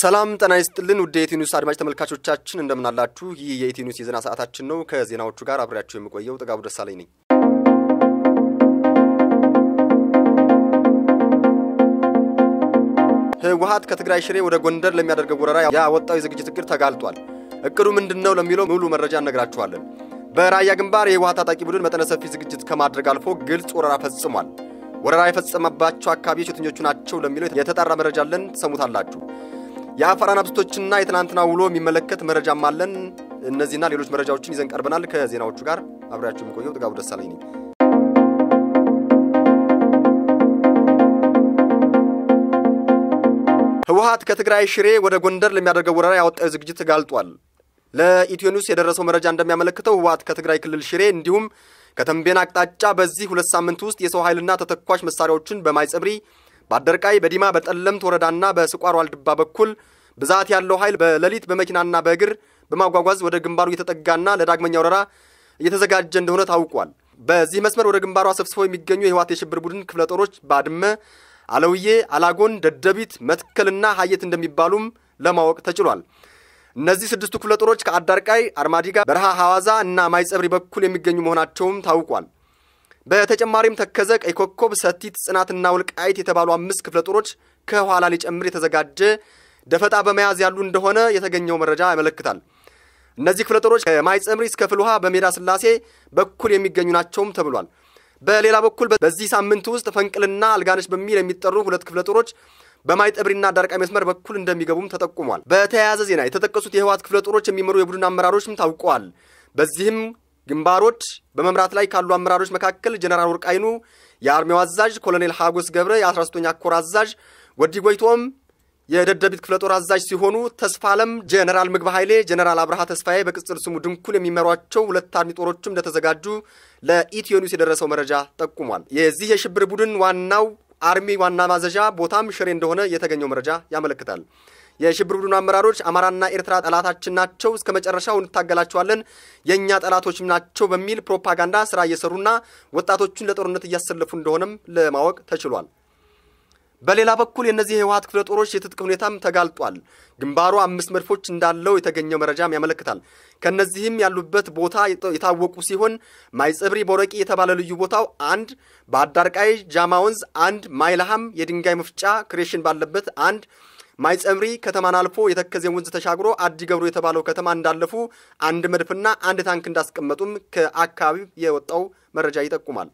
ሰላም ጤና ይስጥልን ውድ የኢትዮኒውስ አድማጭ ተመልካቾቻችን እንደምናላችሁ። ይህ የኢትዮኒውስ የዜና ሰዓታችን ነው። ከዜናዎቹ ጋር አብሬያችሁ የምቆየው ጥጋቡ ደሳለኝ ነኝ። ህወሓት ከትግራይ ሽሬ ወደ ጎንደር ለሚያደርገው ወረራ ያወጣው የዝግጅት እቅድ ተጋልጧል። እቅዱ ምንድን ነው ለሚለው ሙሉ መረጃ እነግራችኋለን። በራያ ግንባር የህወሓት ታጣቂ ቡድን መጠነ ሰፊ ዝግጅት ከማድረግ አልፎ ግልጽ ወረራ ፈጽሟል። ወረራ የፈጸመባቸው አካባቢዎች የትኞቹ ናቸው ለሚለው የተጣራ መረጃ አለን፣ ትሰሙታላችሁ። የአፈራን አብስቶችና የትናንትና ውሎ የሚመለከት መረጃም አለን። እነዚህና ሌሎች መረጃዎችን ይዘን ቀርበናል። ከዜናዎቹ ጋር አብሬያችሁ የሚቆየው ጥጋቡ ደሳለኝ ነኝ። ህወሀት ከትግራይ ሽሬ ወደ ጎንደር ለሚያደርገው ወረራ ያወጣው ዝግጅት ጋልጧል። ለኢትዮ ኒውስ የደረሰው መረጃ እንደሚያመለክተው ህወሀት ከትግራይ ክልል ሽሬ እንዲሁም ከተንቤን አቅጣጫ በዚህ ሁለት ሳምንት ውስጥ የሰው ኃይልና ተተኳሽ መሳሪያዎችን በማይጸብሪ በአደርቃይ በዲማ በጠለምት ወረዳና በስቋር ዋልድባ በኩል ብዛት ያለው ኃይል በሌሊት በመኪናና በእግር በማጓጓዝ ወደ ግንባሩ እየተጠጋና ለዳግመኛ ወረራ እየተዘጋጀ እንደሆነ ታውቋል። በዚህ መስመር ወደ ግንባሩ አሰብስበው የሚገኙ የህወሓት የሽብር ቡድን ክፍለ ጦሮች ባድመ፣ አለውዬ፣ አላጎን፣ ደደቢት፣ መትከልና ሀየት እንደሚባሉም ለማወቅ ተችሏል። እነዚህ ስድስቱ ክፍለ ጦሮች ከአዳርቃይ፣ አርማዲጋ፣ በረሃ ሐዋዛ እና ማይጸብሪ በኩል የሚገኙ መሆናቸውም ታውቋል። በተጨማሪም ተከዘ፣ ቀይ ኮከብ፣ ሰቲት፣ ጽናትና ውልቃይት የተባሉ አምስት ክፍለ ጦሮች ከኋላ ሊጨምር የተዘጋጀ ደፈጣ በመያዝ ያሉ እንደሆነ የተገኘው መረጃ ያመለክታል። እነዚህ ክፍለ ጦሮች ከማይጸምሪ እስከ ፍልውሃ በሜዳ ስላሴ በኩል የሚገኙ ናቸውም ተብሏል። በሌላ በኩል በዚህ ሳምንት ውስጥ ፈንቅልና አልጋነሽ በሚል የሚጠሩ ሁለት ክፍለ ጦሮች በማይጠብሪና ዳርቃ መስመር በኩል እንደሚገቡም ተጠቁሟል። በተያያዘ ዜና የተጠቀሱት የህወሓት ክፍለ ጦሮች የሚመሩ የቡድን አመራሮችም ታውቀዋል። በዚህም ግንባሮች በመምራት ላይ ካሉ አመራሮች መካከል ጀነራል ወርቃይኑ የአርሚው አዛዥ፣ ኮሎኔል ሐጎስ ገብረ የ13ኛ ኮር አዛዥ፣ ወዲ ጎይቶም የደደቢት ክፍለ ጦር አዛዥ ሲሆኑ ተስፋ አለም፣ ጀነራል ምግብ ኃይሌ፣ ጀነራል አብርሃ ተስፋዬ በቅጽል ስሙ ድንኩን የሚመሯቸው ሁለት አርሚ ጦሮችም እንደተዘጋጁ ለኢትዮ ኒውስ የደረሰው መረጃ ጠቁሟል። የዚህ የሽብር ቡድን ዋናው አርሚ ዋና ማዘዣ ቦታም ሽሬ እንደሆነ የተገኘው መረጃ ያመለክታል። የሽብር ቡድኑ አመራሮች አማራና ኤርትራ ጠላታችን ናቸው፣ እስከ መጨረሻው እንታገላቸዋለን፣ የእኛ ጠላቶችም ናቸው በሚል ፕሮፓጋንዳ ስራ እየሰሩና ወጣቶቹን ለጦርነት እያሰለፉ እንደሆነም ለማወቅ ተችሏል። በሌላ በኩል የእነዚህ የህወሀት ክፍለ ጦሮች የትጥቅ ሁኔታም ተጋልጧል። ግንባሩ አምስት መድፎች እንዳለው የተገኘው መረጃም ያመለክታል። ከእነዚህም ያሉበት ቦታ የታወቁ ሲሆን ማይጸብሪ ቦረቂ የተባለ ልዩ ቦታው አንድ፣ በአዳርቃይ ጃማ ወንዝ አንድ፣ ማይልሃም የድንጋይ መፍጫ ክሬሽን ባለበት አንድ ማይጸምሪ ከተማን አልፎ የተከዜን ወንዝ ተሻግሮ አዲ ገብሮ የተባለው ከተማ እንዳለፉ አንድ መድፍና አንድ ታንክ እንዳስቀመጡም ከአካባቢው የወጣው መረጃ ይጠቁማል።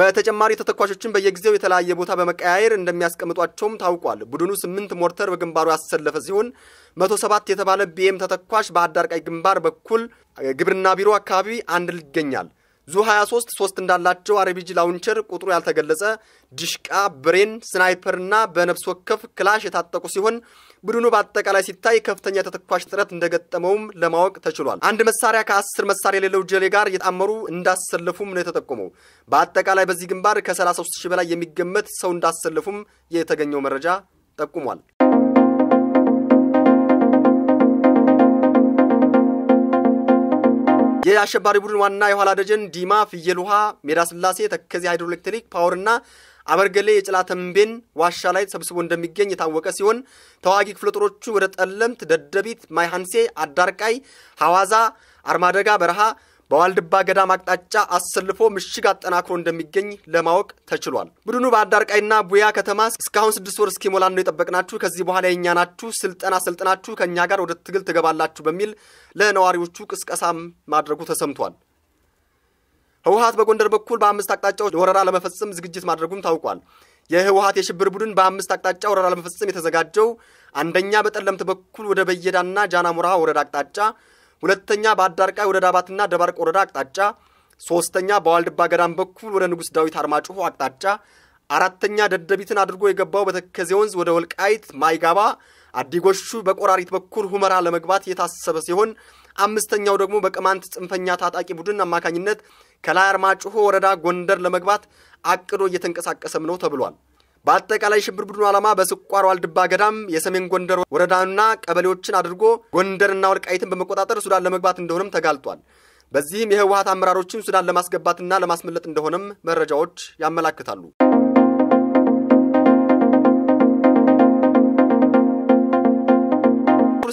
በተጨማሪ ተተኳሾችን በየጊዜው የተለያየ ቦታ በመቀያየር እንደሚያስቀምጧቸውም ታውቋል። ቡድኑ ስምንት ሞርተር በግንባሩ ያሰለፈ ሲሆን መቶ ሰባት የተባለ ቢኤም ተተኳሽ በአዳርቃይ ግንባር በኩል ግብርና ቢሮ አካባቢ አንድ ይገኛል። ዙ 23 3 እንዳላቸው አርፒጂ ላውንቸር ቁጥሩ ያልተገለጸ ዲሽቃ፣ ብሬን፣ ስናይፐርና በነፍስ ወከፍ ክላሽ የታጠቁ ሲሆን ቡድኑ በአጠቃላይ ሲታይ ከፍተኛ ተተኳሽ ጥረት እንደገጠመውም ለማወቅ ተችሏል። አንድ መሳሪያ ከአስር መሳሪያ የሌለው ጀሌ ጋር እየጣመሩ እንዳሰለፉም ነው የተጠቆመው። በአጠቃላይ በዚህ ግንባር ከ33 ሺህ በላይ የሚገመት ሰው እንዳሰለፉም የተገኘው መረጃ ጠቁሟል። የአሸባሪ ቡድን ዋና የኋላ ደጀን ዲማ፣ ፍየል ውሃ፣ ሜዳ ስላሴ፣ ተከዜ ሃይድሮኤሌክትሪክ ፓወርና አበርገሌ የጭላ ተንቤን ዋሻ ላይ ተሰብስቦ እንደሚገኝ የታወቀ ሲሆን ተዋጊ ክፍለ ጦሮቹ ወደ ጠለምት፣ ደደቢት፣ ማይሃንሴ፣ አዳርቃይ፣ ሐዋዛ፣ አርማደጋ በረሃ በዋልድባ ገዳም አቅጣጫ አሰልፎ ምሽግ አጠናክሮ እንደሚገኝ ለማወቅ ተችሏል። ቡድኑ በአዳርቃይና ቡያ ከተማ እስካሁን ስድስት ወር እስኪሞላን ነው የጠበቅናችሁ፣ ከዚህ በኋላ የእኛ ናችሁ፣ ስልጠና ሰልጥናችሁ ከእኛ ጋር ወደ ትግል ትገባላችሁ በሚል ለነዋሪዎቹ ቅስቀሳም ማድረጉ ተሰምቷል። ህወሀት በጎንደር በኩል በአምስት አቅጣጫዎች ወረራ ለመፈጸም ዝግጅት ማድረጉም ታውቋል። የህወሀት የሽብር ቡድን በአምስት አቅጣጫ ወረራ ለመፈጸም የተዘጋጀው አንደኛ በጠለምት በኩል ወደ በየዳና ጃናሞራ ወረዳ አቅጣጫ ሁለተኛ በአዳርቃይ ወደ ዳባትና ደባርቅ ወረዳ አቅጣጫ፣ ሶስተኛ በዋልድባ ገዳም በኩል ወደ ንጉሥ ዳዊት አርማጭሆ አቅጣጫ፣ አራተኛ ደደቢትን አድርጎ የገባው በተከዜ ወንዝ ወደ ወልቃይት ማይጋባ አዲጎሹ በቆራሪት በኩል ሁመራ ለመግባት የታሰበ ሲሆን አምስተኛው ደግሞ በቅማንት ጽንፈኛ ታጣቂ ቡድን አማካኝነት ከላይ አርማጭሆ ወረዳ ጎንደር ለመግባት አቅዶ እየተንቀሳቀሰም ነው ተብሏል። በአጠቃላይ ሽብር ቡድኑ ዓላማ በስቋር ዋልድባ ገዳም የሰሜን ጎንደር ወረዳና ቀበሌዎችን አድርጎ ጎንደርና ወልቃይትን በመቆጣጠር ሱዳን ለመግባት እንደሆነም ተጋልጧል። በዚህም የህወሀት አመራሮችን ሱዳን ለማስገባትና ለማስመለጥ እንደሆነም መረጃዎች ያመላክታሉ።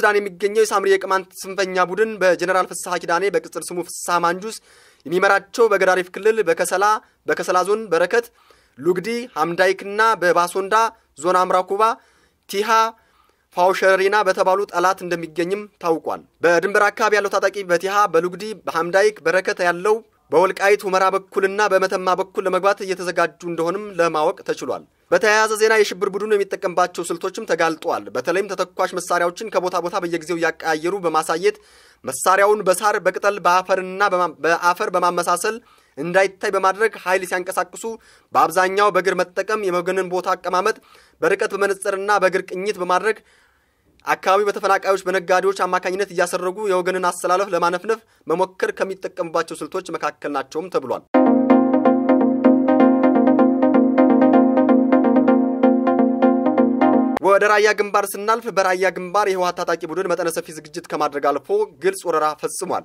ሱዳን የሚገኘው የሳምሪ የቅማንት ጽንፈኛ ቡድን በጀኔራል ፍስሐ ኪዳኔ በቅጽል ስሙ ፍስሐ ማንጁስ የሚመራቸው በገዳሪፍ ክልል በከሰላ በከሰላ ዞን በረከት ሉግዲ፣ ሐምዳይክና በባሶንዳ ዞን አምራኩባ፣ ቲሃ ፋውሸሪና በተባሉ ጠላት እንደሚገኝም ታውቋል። በድንበር አካባቢ ያለው ታጣቂ በቲሃ በሉግዲ በሀምዳይክ በረከት ያለው በወልቃይት ሁመራ በኩልና በመተማ በኩል ለመግባት እየተዘጋጁ እንደሆንም ለማወቅ ተችሏል። በተያያዘ ዜና የሽብር ቡድኑ የሚጠቀምባቸው ስልቶችም ተጋልጧል። በተለይም ተተኳሽ መሳሪያዎችን ከቦታ ቦታ በየጊዜው እያቀያየሩ በማሳየት መሳሪያውን በሳር በቅጠል በአፈርና በአፈር በማመሳሰል እንዳይታይ በማድረግ ኃይል ሲያንቀሳቅሱ በአብዛኛው በእግር መጠቀም፣ የመገንን ቦታ አቀማመጥ በርቀት በመነጽርና በእግር ቅኝት በማድረግ አካባቢ በተፈናቃዮች በነጋዴዎች አማካኝነት እያሰረጉ የወገንን አሰላለፍ ለማነፍነፍ መሞከር ከሚጠቀምባቸው ስልቶች መካከል ናቸውም ተብሏል። ወደ ራያ ግንባር ስናልፍ በራያ ግንባር የህወሓት ታጣቂ ቡድን መጠነ ሰፊ ዝግጅት ከማድረግ አልፎ ግልጽ ወረራ ፈጽሟል።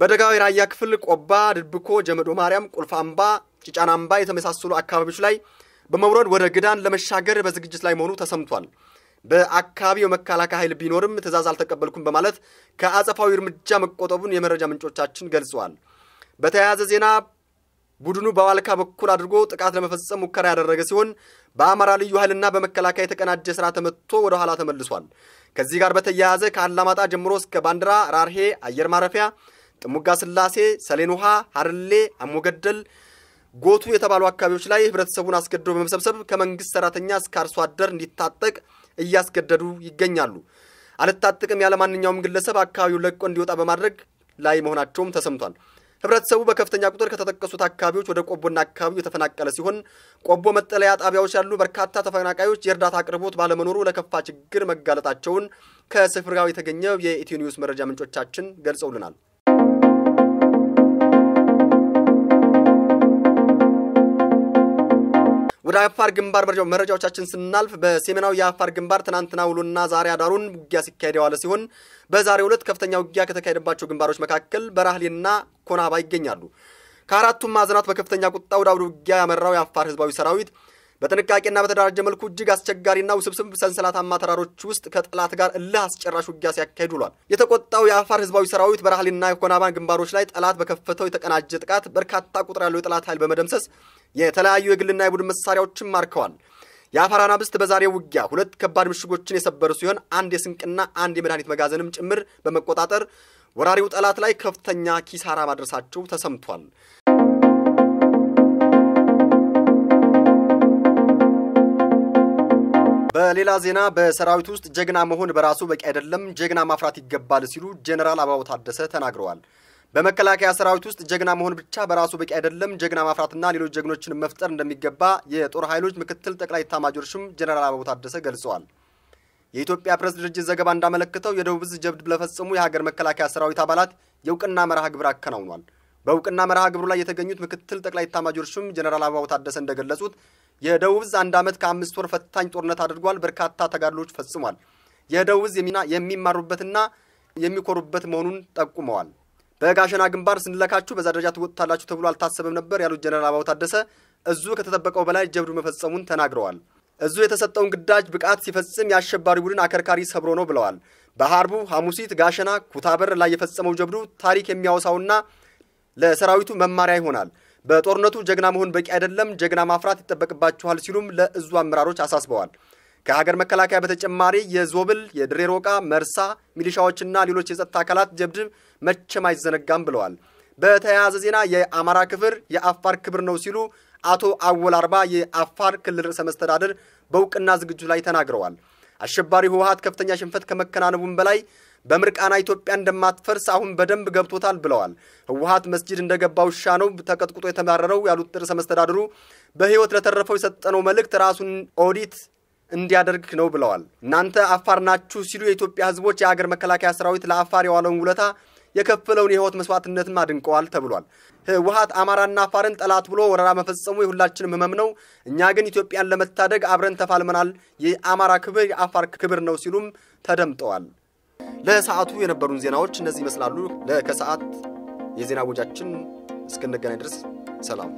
በደጋዊ ራያ ክፍል ቆባ፣ ድብኮ፣ ጀመዶ ማርያም፣ ቁልፍ አምባ፣ ጭጫን አምባ የተመሳሰሉ አካባቢዎች ላይ በመውረድ ወደ ግዳን ለመሻገር በዝግጅት ላይ መሆኑ ተሰምቷል። በአካባቢው የመከላከያ ኃይል ቢኖርም ትዕዛዝ አልተቀበልኩም በማለት ከአጸፋዊ እርምጃ መቆጠቡን የመረጃ ምንጮቻችን ገልጸዋል። በተያያዘ ዜና ቡድኑ በዋልካ በኩል አድርጎ ጥቃት ለመፈጸም ሙከራ ያደረገ ሲሆን በአማራ ልዩ ኃይልና በመከላከያ የተቀናጀ ስራ ተመትቶ ወደ ኋላ ተመልሷል። ከዚህ ጋር በተያያዘ ከአላማጣ ጀምሮ እስከ ባንዲራ፣ ራርሄ አየር ማረፊያ፣ ጥሙጋ ስላሴ፣ ሰሌን ውሃ፣ ሀርሌ፣ አሞገደል፣ ጎቱ የተባሉ አካባቢዎች ላይ ህብረተሰቡን አስገድዶ በመሰብሰብ ከመንግስት ሰራተኛ እስከ አርሶ አደር እንዲታጠቅ እያስገደዱ ይገኛሉ። አልታጠቅም ያለ ማንኛውም ግለሰብ አካባቢውን ለቆ እንዲወጣ በማድረግ ላይ መሆናቸውም ተሰምቷል። ህብረተሰቡ በከፍተኛ ቁጥር ከተጠቀሱት አካባቢዎች ወደ ቆቦና አካባቢው የተፈናቀለ ሲሆን ቆቦ መጠለያ ጣቢያዎች ያሉ በርካታ ተፈናቃዮች የእርዳታ አቅርቦት ባለመኖሩ ለከፋ ችግር መጋለጣቸውን ከስፍራው የተገኘው የኢትዮኒውስ መረጃ ምንጮቻችን ገልጸውልናል። ወደ አፋር ግንባር መረጃዎቻችን ስናልፍ በሰሜናዊ የአፋር ግንባር ትናንትና ውሎና ዛሬ አዳሩን ውጊያ ሲካሄድ የዋለ ሲሆን በዛሬው ዕለት ከፍተኛ ውጊያ ከተካሄደባቸው ግንባሮች መካከል በራህሌና ኮናባ ይገኛሉ። ከአራቱም ማዕዘናት በከፍተኛ ቁጣ ወደ አውደ ውጊያ ያመራው የአፋር ህዝባዊ ሰራዊት በጥንቃቄና በተደራጀ መልኩ እጅግ አስቸጋሪና ውስብስብ ሰንሰለታማ ተራሮች ውስጥ ከጠላት ጋር እልህ አስጨራሽ ውጊያ ሲያካሂድ ውሏል። የተቆጣው የአፋር ህዝባዊ ሰራዊት በራህሊና የኮናባን ግንባሮች ላይ ጠላት በከፈተው የተቀናጀ ጥቃት በርካታ ቁጥር ያለው የጠላት ኃይል በመደምሰስ የተለያዩ የግልና የቡድን መሳሪያዎችን ማርከዋል። የአፋር አናብስት በዛሬው ውጊያ ሁለት ከባድ ምሽጎችን የሰበሩ ሲሆን አንድ የስንቅና አንድ የመድኃኒት መጋዘንም ጭምር በመቆጣጠር ወራሪው ጠላት ላይ ከፍተኛ ኪሳራ ማድረሳቸው ተሰምቷል። በሌላ ዜና በሰራዊት ውስጥ ጀግና መሆን በራሱ በቂ አይደለም፣ ጀግና ማፍራት ይገባል ሲሉ ጄኔራል አበባው ታደሰ ተናግረዋል። በመከላከያ ሰራዊት ውስጥ ጀግና መሆን ብቻ በራሱ በቂ አይደለም፣ ጀግና ማፍራትና ሌሎች ጀግኖችን መፍጠር እንደሚገባ የጦር ኃይሎች ምክትል ጠቅላይ ኤታማዦር ሹም ጄኔራል አበባው ታደሰ ገልጸዋል። የኢትዮጵያ ፕሬስ ድርጅት ዘገባ እንዳመለከተው የደቡብ ዕዝ ጀብድ ለፈጸሙ የሀገር መከላከያ ሰራዊት አባላት የእውቅና መርሃ ግብር አከናውኗል። በእውቅና መርሃ ግብሩ ላይ የተገኙት ምክትል ጠቅላይ ኤታማዦር ሹም ጄኔራል አበባው ታደሰ እንደገለጹት የደቡብ ዕዝ አንድ ዓመት ከአምስት ወር ፈታኝ ጦርነት አድርጓል። በርካታ ተጋድሎች ፈጽሟል። የደቡብ የሚና የሚማሩበትና የሚኮሩበት መሆኑን ጠቁመዋል። በጋሸና ግንባር ስንለካችሁ በዛ ደረጃ ትወጥታላችሁ ተብሎ አልታሰበም ነበር ያሉት ጀነራል አባው ታደሰ እዙ ከተጠበቀው በላይ ጀብዱ መፈጸሙን ተናግረዋል። እዙ የተሰጠውን ግዳጅ ብቃት ሲፈጽም የአሸባሪ ቡድን አከርካሪ ሰብሮ ነው ብለዋል። በሐርቡ፣ ሐሙሲት፣ ጋሸና፣ ኩታበር ላይ የፈጸመው ጀብዱ ታሪክ የሚያወሳውና ለሰራዊቱ መማሪያ ይሆናል። በጦርነቱ ጀግና መሆን በቂ አይደለም፣ ጀግና ማፍራት ይጠበቅባችኋል ሲሉም ለእዙ አመራሮች አሳስበዋል። ከሀገር መከላከያ በተጨማሪ የዞብል የድሬሮቃ መርሳ ሚሊሻዎችና ሌሎች የጸጥታ አካላት ጀብድብ መቼም አይዘነጋም ብለዋል። በተያያዘ ዜና የአማራ ክብር የአፋር ክብር ነው ሲሉ አቶ አወል አርባ የአፋር ክልል ርዕሰ መስተዳደር በእውቅና ዝግጅቱ ላይ ተናግረዋል። አሸባሪ ህወሀት ከፍተኛ ሽንፈት ከመከናነቡም በላይ በምርቃና ኢትዮጵያ እንደማትፈርስ አሁን በደንብ ገብቶታል ብለዋል። ህወሀት መስጂድ እንደገባ ውሻ ነው ተቀጥቅጦ የተባረረው ያሉት ርዕሰ መስተዳድሩ በህይወት ለተረፈው የሰጠነው መልእክት ራሱን ኦዲት እንዲያደርግ ነው ብለዋል። እናንተ አፋር ናችሁ ሲሉ የኢትዮጵያ ህዝቦች የአገር መከላከያ ሰራዊት ለአፋር የዋለውን ውለታ የከፈለውን የህይወት መስዋዕትነትም አድንቀዋል ተብሏል። ህወሀት አማራና አፋርን ጠላት ብሎ ወረራ መፈጸሙ የሁላችንም ህመም ነው። እኛ ግን ኢትዮጵያን ለመታደግ አብረን ተፋልመናል። የአማራ ክብር የአፋር ክብር ነው ሲሉም ተደምጠዋል። ለሰዓቱ የነበሩን ዜናዎች እነዚህ ይመስላሉ። ለከሰዓት የዜና ጎጃችን እስክንገናኝ ድረስ ሰላም